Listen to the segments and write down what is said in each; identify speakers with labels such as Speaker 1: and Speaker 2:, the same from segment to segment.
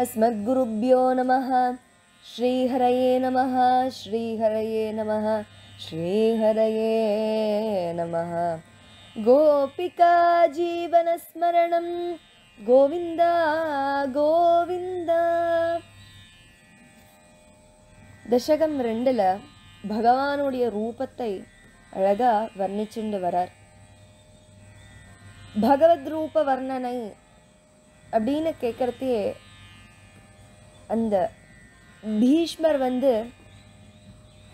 Speaker 1: अस्मद्गुरुभ्यो नमः श्रीहरये नमः श्रीहर श्रीहरीव दशकं र भगवते अर्ण भगवद्ूप वर्णने अपि केकरे அந்த பீஷ்மர் வந்து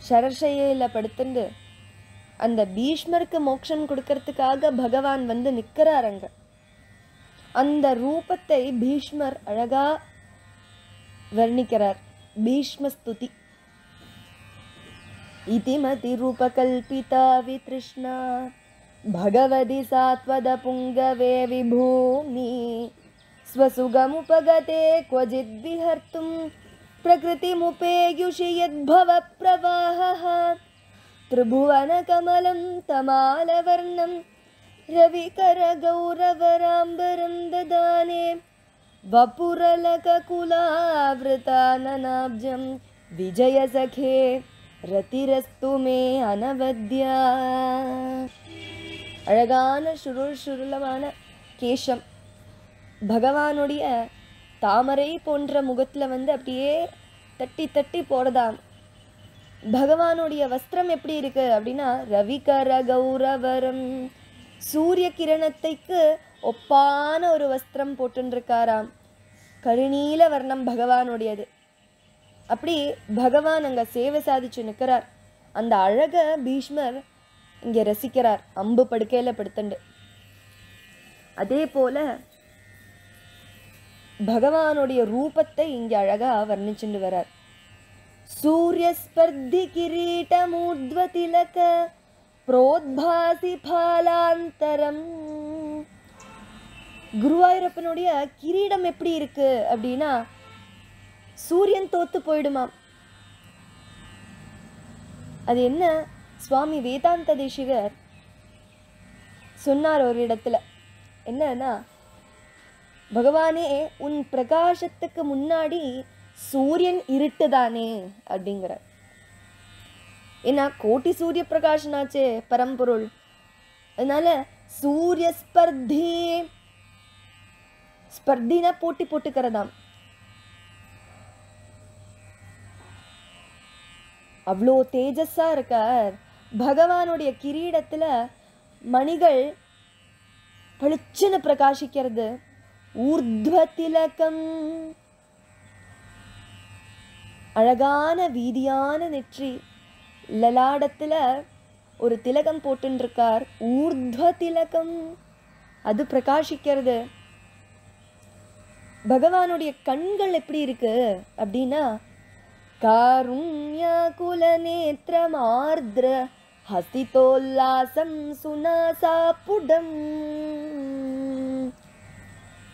Speaker 1: சரசையில் படுத்துண்டு அந்த பீஷ்மருக்கு மோட்சம் கொடுக்கறதுக்காக பகவான் வந்து நிற்கிறாருங்க அந்த ரூபத்தை பீஷ்மர் அழகா வர்ணிக்கிறார் பீஷ்மஸ்துதி இதிமதி ரூபகல்பிதா விதிருஷ்ணா சாத்வத सात्वदपुङ्गवे विभूमि स्वसुगमुपगते क्वचिद् विहर्तुं प्रकृतिमुपेयुषिद्भव प्रवाहः त्रिभुवनकमलं तमालवर्णं रविकरगौरवराम्बरं ददाने वपुरलककुलावृताननाब्जं विजयसखे रतिरस्तु मे अनवद्या शुरुशुरुलमान केशम् பகவானுடைய தாமரை போன்ற முகத்தில் வந்து அப்படியே தட்டி தட்டி போடுதாம் பகவானுடைய வஸ்திரம் எப்படி இருக்கு அப்படின்னா ரவிகர கௌரவரம் சூரிய கிரணத்தைக்கு ஒப்பான ஒரு வஸ்திரம் போட்டுருக்காராம் கருணீல வர்ணம் பகவானுடையது அப்படி பகவான் அங்கே சேவை சாதிச்சு நிற்கிறார் அந்த அழகை பீஷ்மர் இங்கே ரசிக்கிறார் அம்பு படுக்கையில் படுத்துண்டு அதே போல பகவானுடைய ரூபத்தை இங்கே அழகாக வர்ணிச்சுண்டு வரார் சூரியஸ்பர்தி கிரீட்டமூர்த்வ திலக புரோத்பாசி பாலாந்தரம் குருவாயூரப்பனுடைய கிரீடம் எப்படி இருக்கு அப்படின்னா சூரியன் தோத்து போயிடுமாம் அது என்ன சுவாமி வேதாந்த தேசிகர் சொன்னார் ஒரு இடத்துல என்னன்னா பகவானே உன் பிரகாசத்துக்கு முன்னாடி சூரியன் இருட்டுதானே அப்படிங்கிற ஏன்னா கோட்டி சூரிய பிரகாஷனாச்சே பரம்பொருள் அதனால சூரிய ஸ்பர்தி ஸ்பர்தினா போட்டி போட்டுக்கிறதாம் அவ்வளோ தேஜஸ்ஸா இருக்கார் பகவானுடைய கிரீடத்தில் மணிகள் பளிச்சுன்னு பிரகாசிக்கிறது ஊர்த்வதிலகம் அழகான வீதியான நெற்றி லலாடத்தில் ஒரு திலகம் போட்டுருக்கார் ஊர்த்வ திலகம் அது பிரகாஷிக்கிறது பகவானுடைய கண்கள் எப்படி இருக்கு அப்படின்னா கருண்ய குல நேத்திரம் ஆர்திர ஹசிதோல்லாசம் சுனாசா புடம்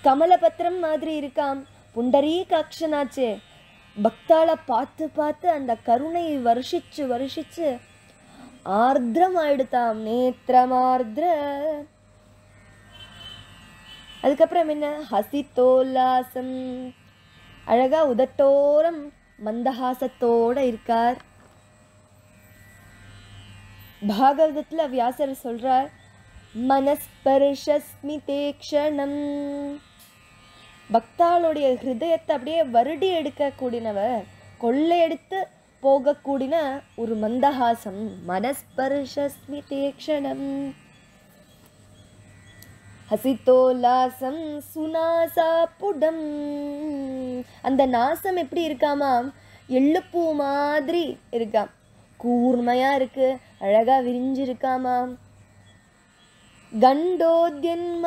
Speaker 1: கமலபத்திரம் மாதிரி இருக்காம் புண்டரீகாட்சனாச்சே பக்தாளை பார்த்து பார்த்து அந்த கருணை வருஷிச்சு வருஷிச்சு ஆர்திரம் ஆயிடுத்தாம் நேத்திரமார்திர அதுக்கப்புறம் என்ன ஹசித்தோல்லாசம் அழகா உதட்டோரம் மந்தஹாசத்தோட இருக்கார் பாகவதத்தில் வியாசர் சொல்றார் மனஸ்பர்ஷஸ்மிதேக்ஷணம் பக்தாளுடைய ஹிருதயத்தை அப்படியே வருடி கொள்ளை கொள்ளையடித்து போகக்கூடின ஒரு மந்தஹாசம் தேக்ஷணம் ஹசித்தோலாசம் சுனாசா புடம் அந்த நாசம் எப்படி இருக்காமா எள்ளுப்பூ மாதிரி இருக்காம் கூர்மையாக இருக்குது அழகாக விரிஞ்சிருக்காமாம் கண்டோத்யன்மகராபகுண்டலயுகம்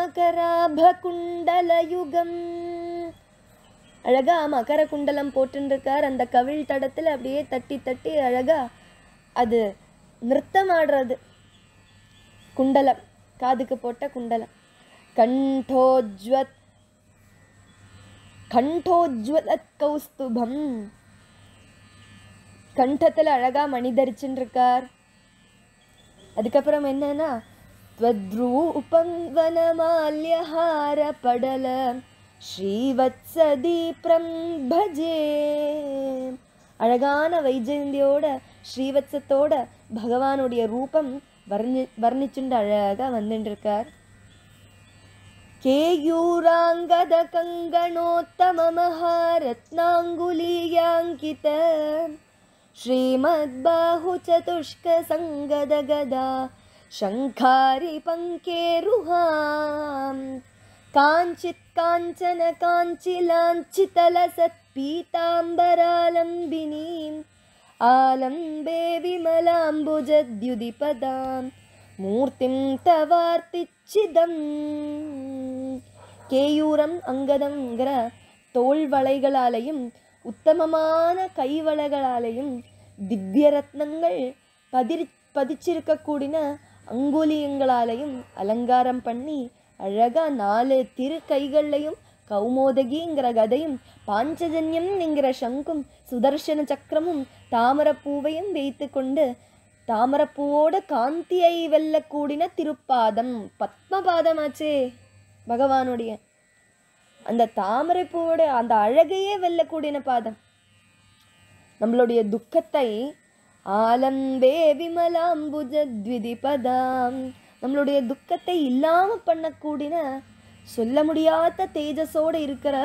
Speaker 1: அழகா மகர குண்டலம் போட்டுருக்கார் அந்த கவிழ் தடத்தில் அப்படியே தட்டி தட்டி அழகா அது ஆடுறது குண்டலம் காதுக்கு போட்ட குண்டலம் கண்டோஜ்வத் கண்டோஜ்வலத் கௌஸ்துபம் கண்டத்தில் அழகா மணி தரிச்சுருக்கார் அதுக்கப்புறம் என்னன்னா त्वद्रूपं ஸ்ரீவத்சதீப்ரம் பஜே அழகான வைஜயந்தியோட ஸ்ரீவத்சத்தோட பகவானுடைய ரூபம் வர்ணி வர்ணிச்சுண்டு அழகாக வந்துட்டுருக்கார் கேயூராங்கத கங்கணோத்தம மகாரத்னாங்குலீயாங்கித ஸ்ரீமத் பாஹு சதுஷ்க சங்கத கதா शङ्खारिपङ्केरुहां काञ्चित् काञ्चन काञ्चिलाञ्चितलसत्पीताम्बरालम्बिनीम् आलम्बे विमलाम्बुजद्युदिपदां मूर्तिं தவார்த்திச்சிதம் கேயூரம் அங்கதங்கிற தோல்வளைகளாலையும் உத்தமமான கைவளைகளாலையும் திவ்ய ரத்னங்கள் பதிர் பதிச்சிருக்கக்கூடின அங்குலியங்களாலையும் அலங்காரம் பண்ணி அழகா நாலு திரு கைகள்லையும் கௌமோதகிங்கிற கதையும் பாஞ்சஜன்யம் என்கிற சங்கும் சுதர்சன சக்கரமும் தாமரப்பூவையும் வைத்து கொண்டு தாமரப்பூவோட காந்தியை வெல்லக்கூடின திருப்பாதம் பத்மபாதமாச்சே பகவானுடைய அந்த தாமரைப்பூவோட அந்த அழகையே வெல்லக்கூடின பாதம் நம்மளுடைய துக்கத்தை ஆலம்பே விமலாம்புஜத்விதிபதாம் நம்மளுடைய துக்கத்தை இல்லாமல் பண்ணக்கூடின சொல்ல முடியாத தேஜஸோடு இருக்கிற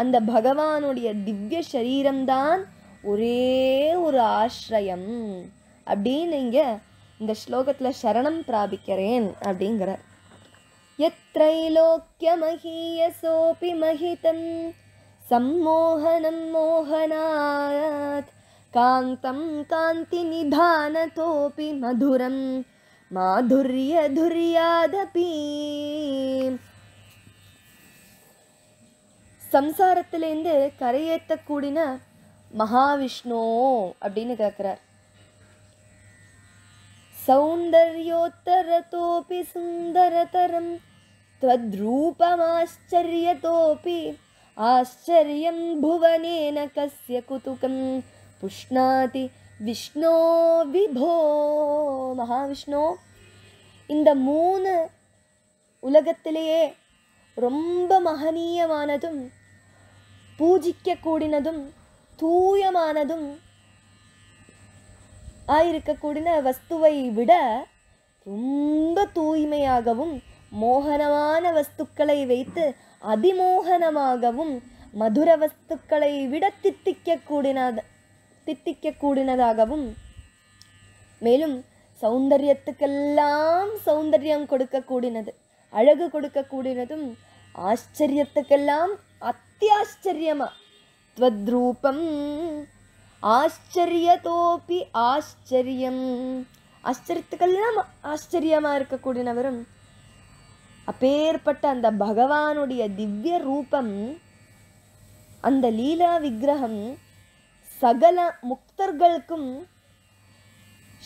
Speaker 1: அந்த பகவானுடைய திவ்ய சரீரம்தான் ஒரே ஒரு ஆசிரயம் அப்படின்னு இங்கே இந்த ஸ்லோகத்தில் சரணம் பிராபிக்கிறேன் அப்படிங்கிறார் சோபி மகிதம் சம்மோகனம் மோகனாத் காந்தம் कान्तं कान्तिनिधानतोऽपि मधुरं മാധുര്യധുര്യാദപി சம்சாரத்திலேருந்து கரையேற்றக்கூடின மகாவிஷ்ணு அப்படின்னு கேட்குறார் சௌந்தர்யோத்தரத்தோபி சுந்தரதரம் त्वद्रूपमाश्चर्यतोऽपि ஆச்சரியம் भुवनेन कस्य कुतुकम् புஷ்ணாதி விஷ்ணோ விபோ மகாவிஷ்ணு இந்த மூணு உலகத்திலேயே ரொம்ப மகனீயமானதும் பூஜிக்க கூடினதும் தூயமானதும் ஆயிருக்கக்கூடின வஸ்துவை விட ரொம்ப தூய்மையாகவும் மோகனமான வஸ்துக்களை வைத்து அதிமோகனமாகவும் மதுர வஸ்துக்களை விட தித்திக்க கூடினது தித்திக்க கூடினதாகவும் மேலும் சௌந்தரியத்துக்கெல்லாம் சௌந்தரியம் கொடுக்க கூடினது அழகு கொடுக்க கூடினதும் ஆச்சரியத்துக்கெல்லாம் அத்தியாச்சரியமா துவத்ரூபம் ஆச்சரியத்தோப்பி ஆச்சரியம் ஆச்சரியத்துக்கெல்லாம் ஆச்சரியமா இருக்கக்கூடியனவரும் அப்பேற்பட்ட அந்த பகவானுடைய திவ்ய ரூபம் அந்த லீலா விக்கிரகம் சகல முக்தர்களுக்கும்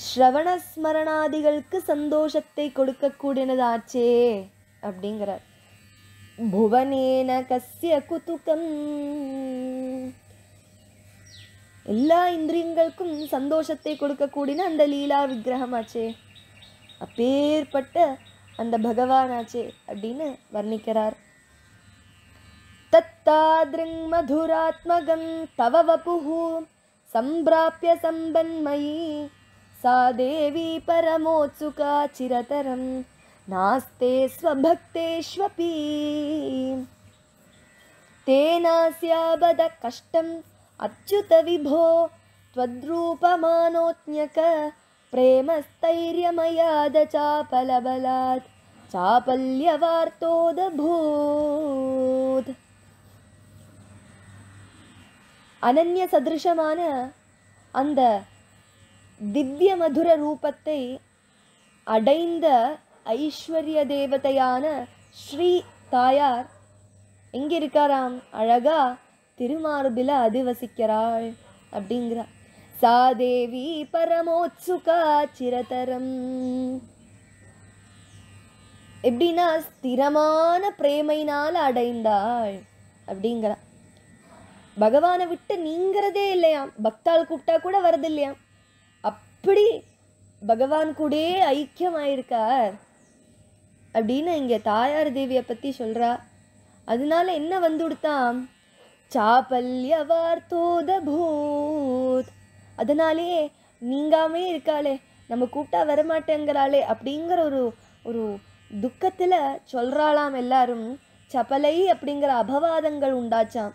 Speaker 1: ஸ்ரவணஸ்மரணாதிகளுக்கு சந்தோஷத்தை கொடுக்கக்கூடியனதாச்சே அப்படிங்கிறார் புவனேன கசிய குதுக்கம் எல்லா இந்திரியங்களுக்கும் சந்தோஷத்தை கொடுக்கக்கூடிய அந்த லீலா விக்கிரகமாச்சே அப்பேற்பட்ட அந்த பகவானாச்சே அப்படின்னு வர்ணிக்கிறார் तत्तादृङ्मधुरात्मगं तव वपुः सम्प्राप्य सम्बन्मयी सा देवी परमोत्सुका चिरतरं नास्ते स्वभक्तेष्वपि तेनास्याबद अच्युत अच्युतविभो त्वद्रूपमानोज्ञक प्रेमस्थैर्यमयाद चापलबलात् चापल्यवार्तोदभू அனன்ய சதிருஷமான அந்த திவ்ய மதுர ரூபத்தை அடைந்த ஐஸ்வர்ய தேவதையான ஸ்ரீ தாயார் எங்கே இருக்காராம் அழகா திருமார்பில அதிவசிக்கிறாள் அப்படிங்கிறா சா தேவி பரமோத்சுகா சிரதரம் எப்படின்னா ஸ்திரமான பிரேமையினால் அடைந்தாள் அப்படிங்கிறான் பகவானை விட்டு நீங்கிறதே இல்லையாம் பக்தால் கூப்பிட்டா கூட வரது இல்லையாம் அப்படி பகவான் கூடயே ஐக்கியமாயிருக்கார் அப்படின்னு இங்கே தாயார் தேவியை பற்றி சொல்கிறா அதனால என்ன வந்து கொடுத்தாம் சாப்பல்ய வார்த்தோத பூத் அதனாலேயே நீங்காமே இருக்காளே நம்ம கூப்பிட்டா வரமாட்டேங்கிறாளே அப்படிங்கிற ஒரு ஒரு துக்கத்தில் சொல்கிறாளாம் எல்லாரும் சபலை அப்படிங்கிற அபவாதங்கள் உண்டாச்சாம்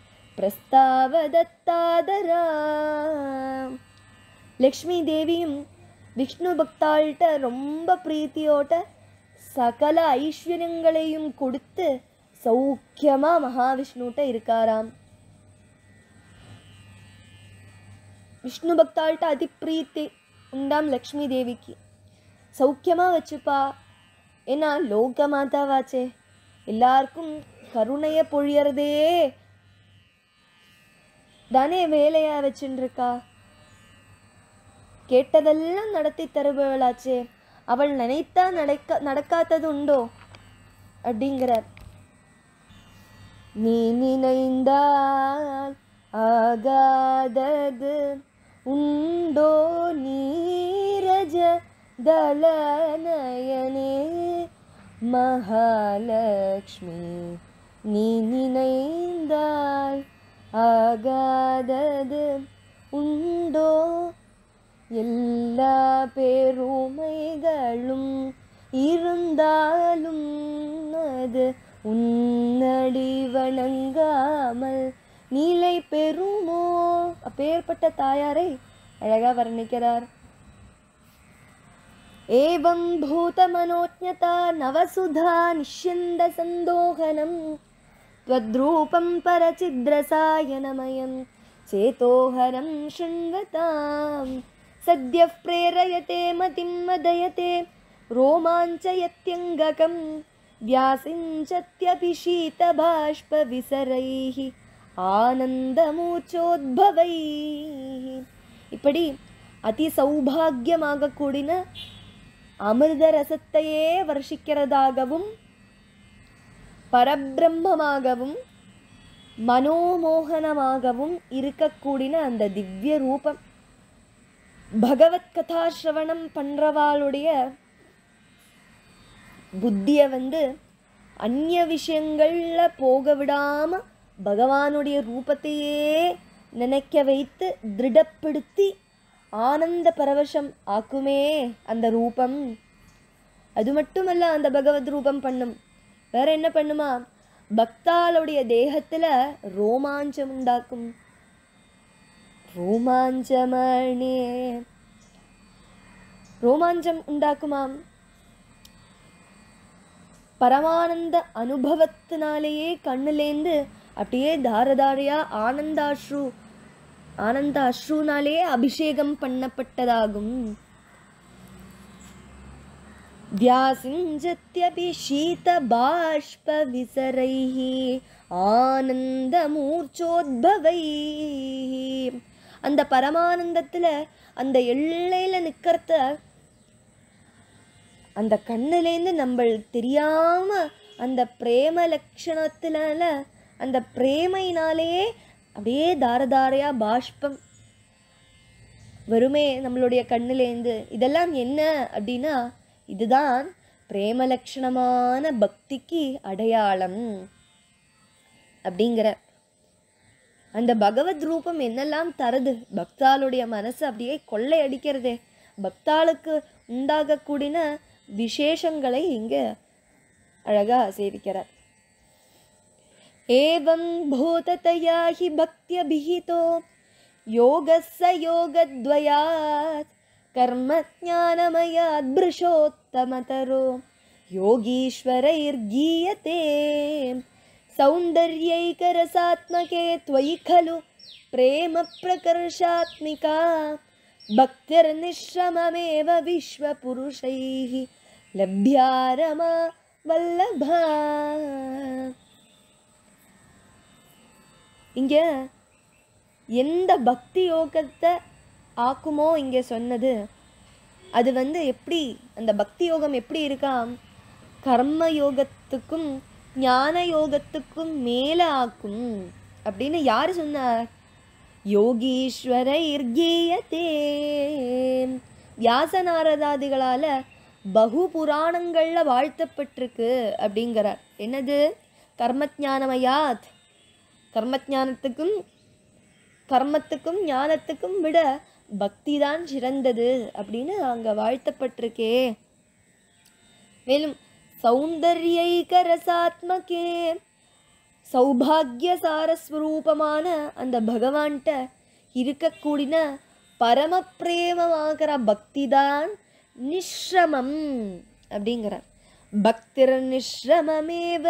Speaker 1: പ്രസ്താവദത്താതരാ லக்ஷ்மி தேவியும் விஷ்ணு ഭക്താൾട്ട് ரொம்ப பிரீத்தியோட சகல ஐஸ்வர்யங்களையும் கொடுத்து சௌக்கியமாக மகாவிஷ்ணுட்ட இருக்காராம் விஷ்ணு பக்தாள்கிட்ட பிரீத்தி உண்டாம் லக்ஷ்மி தேவிக்கு சௌக்கியமாக வச்சுப்பா ஏன்னா லோக மாதாவாச்சே எல்லாருக்கும் கருணையை பொழியறதே தானே வேலையா வச்சுருக்கா கேட்டதெல்லாம் நடத்தி தருபவளாச்சே அவள் நினைத்தா நடக்க நடக்காதது உண்டோ அப்படிங்கிறார் நீ நினைந்தால் ஆகாதது உண்டோ நீரஜ தலனயனே மகாலக்ஷ்மி நீ நினைந்தாள் ஆகாதது உண்டோ எல்லா பெருமைகளும் இருந்தாலும் அது உன்னடி வணங்காமல் நிலை பெறுமோ அப்பேற்பட்ட தாயாரை அழகா வர்ணிக்கிறார் एवं भूतमनोज्ञता नवसुधा निश्यन्दसन्दोहनम् त्वद्रूपं परचिद्रसायनमयं चेतोहरं सद्यः प्रेरयते मतिं मदयते रोमाञ्चयत्यङ्गकं व्यासिं चिशीतबाष्पविसरैः इपडि इडि अतिसौभाग्यमागकूडिन अमृतरसत्तये वर्षिकरगवं பரபிரம்மமாகவும் மனோமோகனமாகவும் இருக்கக்கூடின அந்த திவ்ய ரூபம் பகவத் கதா பண்ணுறவாளுடைய புத்தியை வந்து அந்நிய விஷயங்களில் போக விடாமல் பகவானுடைய ரூபத்தையே நினைக்க வைத்து திருடப்படுத்தி ஆனந்த பரவசம் ஆக்குமே அந்த ரூபம் அது மட்டுமல்ல அந்த பகவத் ரூபம் பண்ணும் வேற என்ன பண்ணுமா பக்தாளுடைய தேகத்துல ரோமாஞ்சம் உண்டாக்கும் ரோமாஞ்சமே ரோமாஞ்சம் உண்டாக்குமாம் பரமானந்த அனுபவத்தினாலேயே கண்ணுலேந்து அப்படியே தாரதாரியா ஆனந்தாஷ்ரு ஆனந்த அஸ்ரூனாலேயே அபிஷேகம் பண்ணப்பட்டதாகும் ध्यासिञ्जत्यभिषीतबाष्पविसरैः ஆனந்தமூர்ச்சோத்பவைஹி அந்த பரமானந்தத்தில் அந்த எல்லையில் நிற்கிறத அந்த கண்ணுலேருந்து நம்ம தெரியாமல் அந்த பிரேம லட்சணத்தினால அந்த பிரேமையினாலேயே அப்படியே தாரதாரையாக பாஷ்பம் வருமே நம்மளுடைய கண்ணுலேருந்து இதெல்லாம் என்ன அப்படின்னா இதுதான் பிரேமலக்ஷணமான பக்திக்கு அடையாளம் அப்படிங்கிற அந்த பகவத் ரூபம் என்னெல்லாம் தருது பக்தாளுடைய மனசு அப்படியே கொள்ளையடிக்கிறதே பக்தாளுக்கு உண்டாகக்கூடிய விசேஷங்களை இங்க அழகா சேவிக்கிறார் ஏவம் பூததையா பக்தியபிஹிதோ யோக யோகத்வயாத் कर्मज्ञानमयाद्भृशोत्तमतरो योगीश्वरैर्गीयते सौन्दर्यैकरसात्मके त्वयि खलु प्रेमप्रकर्षात्मिका भक्तिर्निश्रममेव विश्वपुरुषैः लभ्या रमा वल्लभा इङ्गभक्तियोगत् ஆக்குமோ இங்கே சொன்னது அது வந்து எப்படி அந்த பக்தி யோகம் எப்படி இருக்கா கர்ம யோகத்துக்கும் ஞான யோகத்துக்கும் மேலே ஆக்கும் அப்படின்னு யார் சொன்னார் யோகீஸ்வர இர்கீயத்தே வியாசநாரதாதிகளால் பகு புராணங்களில் வாழ்த்தப்பட்டிருக்கு அப்படிங்கிறார் என்னது கர்மஜானமயாத் கர்மஜானத்துக்கும் கர்மத்துக்கும் ஞானத்துக்கும் விட பக்தி தான் சிறந்தது அப்படின்னு அங்கே வாழ்த்தப்பட்டிருக்கே மேலும் சௌந்தர்யகரசாத்மகே சௌபாகிய சாரஸ்வரூபமான அந்த பகவான்கிட்ட இருக்கக்கூடின பரம பிரேமமாகிற பக்தி தான் நிஸ்ரமம் அப்படிங்கிற பக்திர் நிஸ்ரமமேவ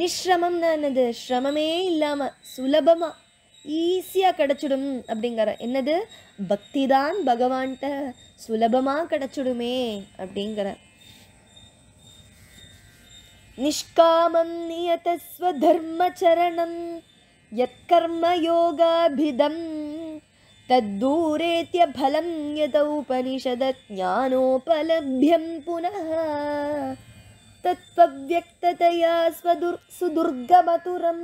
Speaker 1: நிஸ்ரமம்னு என்னது ஸ்ரமமே இல்லாமல் சுலபமாக ஈஸியாக கிடச்சிடும் அப்படிங்கிற என்னது பக்தி தான் பகவான்கிட்ட சுலபமாக கிடச்சிடுமே அப்படிங்கிற நிஷ்காமம் நியதஸ்வர்மச்சரணம் யத்கர்மயோகாபிதம் தத்தூரேத்திய பலம் யதௌபனிஷத ஞானோபலபியம் புனः தத்வவியக்ததயா ஸ்வதுர் சுதுர்கமதுரம்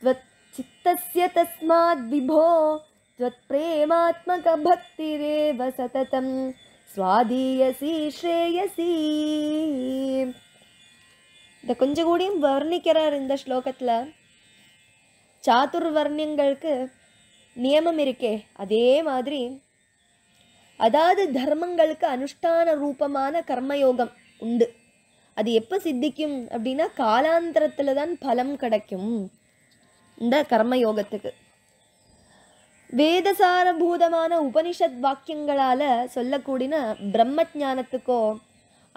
Speaker 1: त्वत् चित्तस्य तस्माद् विभो त्वत्प्रेमात्मकभक्तिरेव सततं சுவாதீயசி श्रेयसी இந்த கொஞ்சம் கூடியும் வர்ணிக்கிறார் இந்த ஸ்லோகத்தில் சாத்துர்வர்ணியங்களுக்கு நியமம் இருக்கே அதே மாதிரி அதாவது தர்மங்களுக்கு அனுஷ்டான ரூபமான கர்மயோகம் உண்டு அது எப்போ சித்திக்கும் அப்படின்னா காலாந்தரத்தில் தான் பலம் கிடைக்கும் இந்த கர்ம யோகத்துக்கு வேதசாரபூதமான உபனிஷத் வாக்கியங்களால் சொல்லக்கூடின பிரம்ம ஜானத்துக்கோ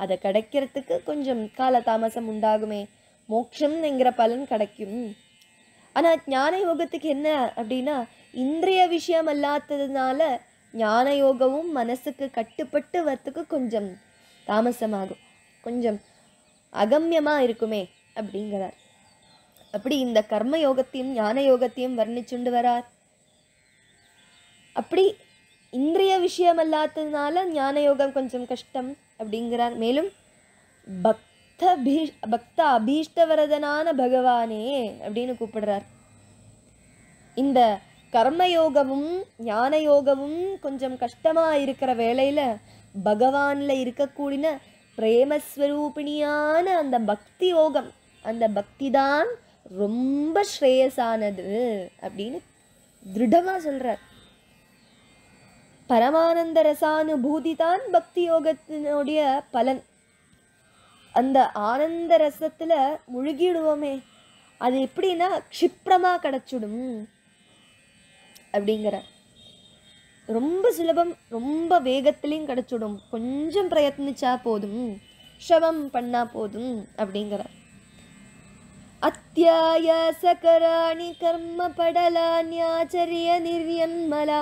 Speaker 1: அதை கிடைக்கிறதுக்கு கொஞ்சம் காலதாமசம் உண்டாகுமே மோட்சம் என்கிற பலன் கிடைக்கும் ஆனால் ஞான யோகத்துக்கு என்ன அப்படின்னா இன்றைய விஷயம் அல்லாததுனால ஞான யோகமும் மனசுக்கு கட்டுப்பட்டு வரத்துக்கு கொஞ்சம் தாமசமாகும் கொஞ்சம் அகம்யமாக இருக்குமே அப்படிங்கிறார் அப்படி இந்த கர்ம யோகத்தையும் ஞான யோகத்தையும் வர்ணிச்சுண்டு வரார் அப்படி இந்திரிய விஷயம் அல்லாததுனால ஞான யோகம் கொஞ்சம் கஷ்டம் அப்படிங்கிறார் மேலும் பக்த பீ பக்த அபீஷ்டவரதனான பகவானே அப்படின்னு கூப்பிடுறார் இந்த கர்மயோகமும் ஞான யோகமும் கொஞ்சம் கஷ்டமாக இருக்கிற வேளையில் பகவானில் இருக்கக்கூடிய பிரேமஸ்வரூபிணியான அந்த பக்தி யோகம் அந்த பக்திதான் ரொம்ப ஸ்ரேயஸானது அப்படின்னு திருடமாக சொல்கிறார் பரமானந்த ரசானுபூதி தான் பக்தி யோகத்தினுடைய பலன் அந்த ஆனந்த ரசத்தில் முழுகிடுவோமே அது எப்படின்னா க்ஷிப்ரமாக கிடச்சிடும் அப்படிங்கிற ரொம்ப சுலபம் ரொம்ப வேகத்துலேயும் கிடச்சிடும் கொஞ்சம் பிரயத்னிச்சா போதும் ஷவம் பண்ணால் போதும் அப்படிங்கிறார் अत्यायासकराणि कर्मपडलान्याचर्य निर्यन्मला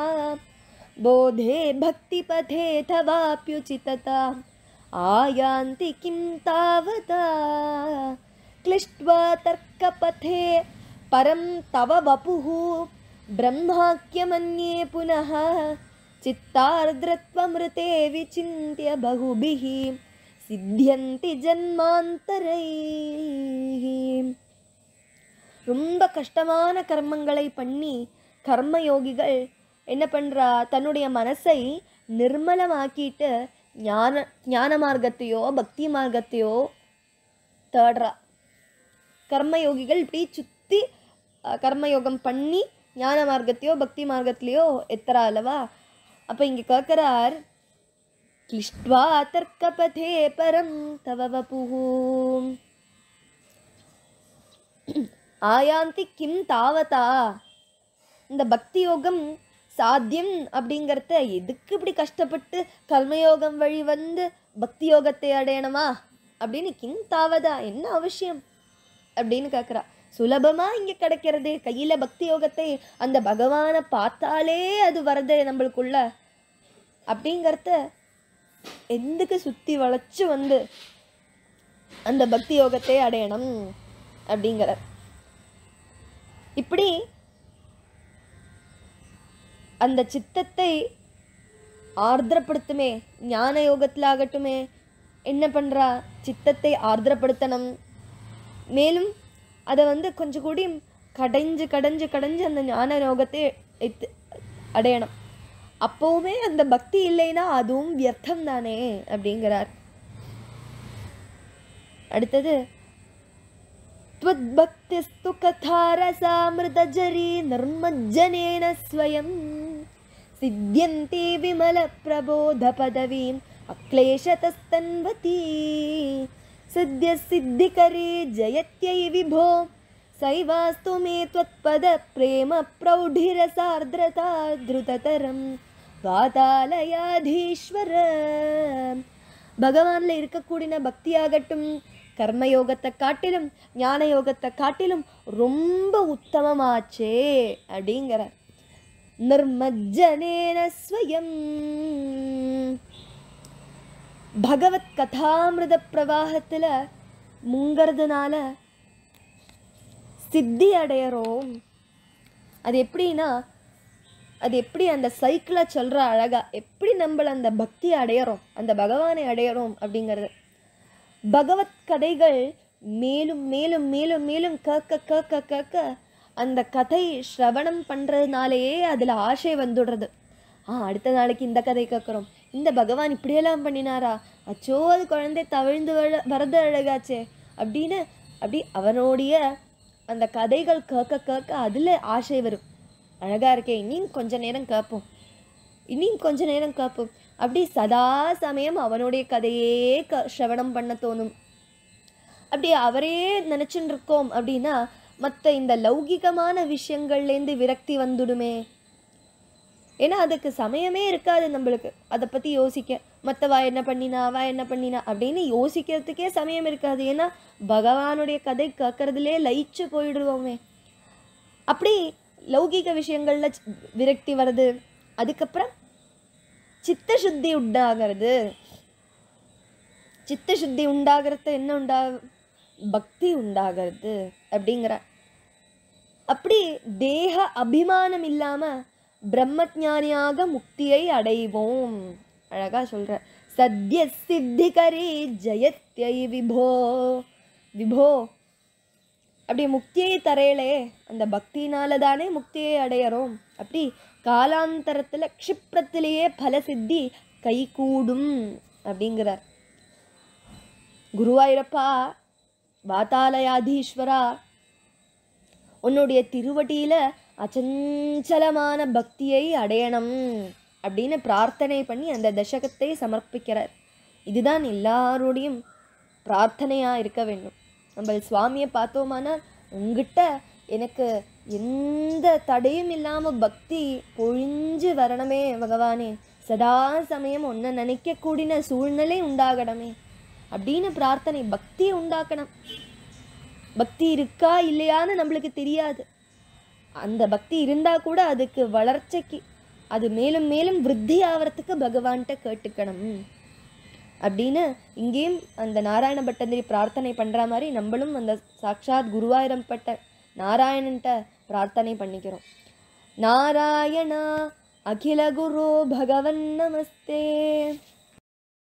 Speaker 1: बोधे भक्तिपथे तवाप्युचितता आयान्ति किं तावता क्लिष्ट्वा तर्कपथे परं तव वपुः ब्रह्माख्यमन्ये पुनः चित्तार्द्रत्वमृते विचिन्त्य बहुभिः सिद्ध्यन्ति जन्मान्तरैः ரொம்ப கஷ்டமான கர்மங்களை பண்ணி கர்மயோகிகள் என்ன பண்ணுறா தன்னுடைய மனசை நிர்மலமாக்கிட்டு ஞான ஞான மார்க்கத்தையோ பக்தி மார்க்கத்தையோ தேடுறா கர்மயோகிகள் இப்படி சுற்றி கர்மயோகம் பண்ணி ஞான மார்க்கத்தையோ பக்தி மார்க்கத்திலையோ எத்தரா அல்லவா அப்போ இங்கே கேட்குறார் கிளிஷ்டுவா தர்க்கப்பதே பரம் தவ வபு ஆயாந்தி கிம் தாவதா இந்த பக்தி யோகம் சாத்தியம் அப்படிங்கிறத எதுக்கு இப்படி கஷ்டப்பட்டு கர்மயோகம் வழி வந்து பக்தி யோகத்தை அடையணுமா அப்படின்னு கிம் தாவதா என்ன அவசியம் அப்படின்னு கேட்குறா சுலபமாக இங்கே கிடைக்கிறது கையில் பக்தி யோகத்தை அந்த பகவானை பார்த்தாலே அது வருது நம்மளுக்குள்ள அப்படிங்கிறத எந்துக்கு சுற்றி வளைச்சு வந்து அந்த பக்தி யோகத்தை அடையணும் அப்படிங்கிறார் இப்படி அந்த சித்தத்தை ஆர்திரப்படுத்துமே ஞான யோகத்தில் ஆகட்டுமே என்ன பண்ணுறா சித்தத்தை ஆர்திரப்படுத்தணும் மேலும் அதை வந்து கொஞ்சம் கூடி கடைஞ்சு கடைஞ்சு கடைஞ்சு அந்த ஞான யோகத்தை எத்து அடையணும் அப்போவுமே அந்த பக்தி இல்லைன்னா அதுவும் வியர்த்தம் தானே அப்படிங்கிறார் அடுத்தது त्वद्भक्तिस्तु कथा रसामृतजरी नर्मज्जनेन स्वयं सिद्ध्यन्ति विमलप्रबोधपदवीम् अक्लेशतस्तन्वती सद्यसिद्धिकरी जयत्यै विभो सैवास्तु मे त्वत्पदप्रेम प्रौढिरसार्द्रता धृततरं पातालयाधीश्वर भक्ति आगटं கர்மயோகத்தை காட்டிலும் ஞான யோகத்தை காட்டிலும் ரொம்ப உத்தமமாச்சே அப்படிங்கிற நிர்மஜனேனஸ்வயம் ஸ்வயம் பகவத் கதாமிருத பிரவாகத்தில் முங்கிறதுனால சித்தி அடையிறோம் அது எப்படின்னா அது எப்படி அந்த சைக்கிளை சொல்கிற அழகாக எப்படி நம்மளை அந்த பக்தி அடையிறோம் அந்த பகவானை அடையிறோம் அப்படிங்கிறது பகவத் கதைகள் மேலும் மேலும் மேலும் மேலும் கேட்க கேட்க கேட்க அந்த கதை ஸ்ரவணம் பண்ணுறதுனாலேயே அதில் ஆசை வந்துடுறது ஆ அடுத்த நாளைக்கு இந்த கதை கேட்குறோம் இந்த பகவான் இப்படியெல்லாம் பண்ணினாரா அச்சோ அது குழந்தை தவிழ்ந்து வள வரது அழகாச்சே அப்படின்னு அப்படி அவனுடைய அந்த கதைகள் கேட்க கேட்க அதில் ஆசை வரும் அழகாக இருக்கே இன்னும் கொஞ்ச நேரம் கேட்போம் இன்னும் கொஞ்ச நேரம் கேட்போம் அப்படி சதா சமயம் அவனுடைய கதையே க சிரவணம் பண்ண தோணும் அப்படி அவரே நினச்சின்னு இருக்கோம் அப்படின்னா மற்ற இந்த லௌகிகமான விஷயங்கள்லேருந்து விரக்தி வந்துடுமே ஏன்னா அதுக்கு சமயமே இருக்காது நம்மளுக்கு அதை பற்றி யோசிக்க மற்றவா என்ன பண்ணினா அவா என்ன பண்ணினா அப்படின்னு யோசிக்கிறதுக்கே சமயம் இருக்காது ஏன்னா பகவானுடைய கதை கேட்கறதுலே லயிச்சு போயிடுவோமே அப்படி லௌகிக விஷயங்களில் விரக்தி வருது அதுக்கப்புறம் சித்த சுத்தி உண்டாகிறது சித்த சுத்தி உண்டாகிறது என்ன உண்டா பக்தி உண்டாகிறது அப்படிங்கிற அப்படி தேக அபிமானம் இல்லாமல் பிரம்மஜானியாக முக்தியை அடைவோம் அழகா சொல்கிற சத்ய சித்திகரி ஜெயத்யை விபோ விபோ அப்படி முக்தியை தரையிலே அந்த பக்தினால தானே முக்தியை அடையறோம் அப்படி காலாந்தரத்தில் க்ஷிப்ரத்திலேயே பல சித்தி கூடும் அப்படிங்கிறார் குருவாயிரப்பா வாத்தாலயாதீஸ்வரா உன்னுடைய திருவட்டியில் அச்சஞ்சலமான பக்தியை அடையணும் அப்படின்னு பிரார்த்தனை பண்ணி அந்த தசகத்தை சமர்ப்பிக்கிறார் இதுதான் எல்லாரோடையும் பிரார்த்தனையாக இருக்க வேண்டும் நம்ம சுவாமியை பார்த்தோமானால் உங்ககிட்ட எனக்கு எந்த தடையும் இல்லாமல் பக்தி பொழிஞ்சு வரணுமே பகவானே சதா சமயம் ஒன்றை கூடின சூழ்நிலை உண்டாகணுமே அப்படின்னு பிரார்த்தனை பக்தியை உண்டாக்கணும் பக்தி இருக்கா இல்லையான்னு நம்மளுக்கு தெரியாது அந்த பக்தி இருந்தால் கூட அதுக்கு வளர்ச்சிக்கு அது மேலும் மேலும் விருத்தி ஆகிறதுக்கு பகவான்கிட்ட கேட்டுக்கணும் அப்படின்னு இங்கேயும் அந்த நாராயண பட்டந்திரி பிரார்த்தனை பண்ணுற மாதிரி நம்மளும் அந்த சாட்சாத் குருவாயிரம் பட்ட நாராயணன்ட்ட பிரார்த்தனை பண்ணிக்கிறோம் நாராயணா அகில குரு பகவன் நமஸ்தே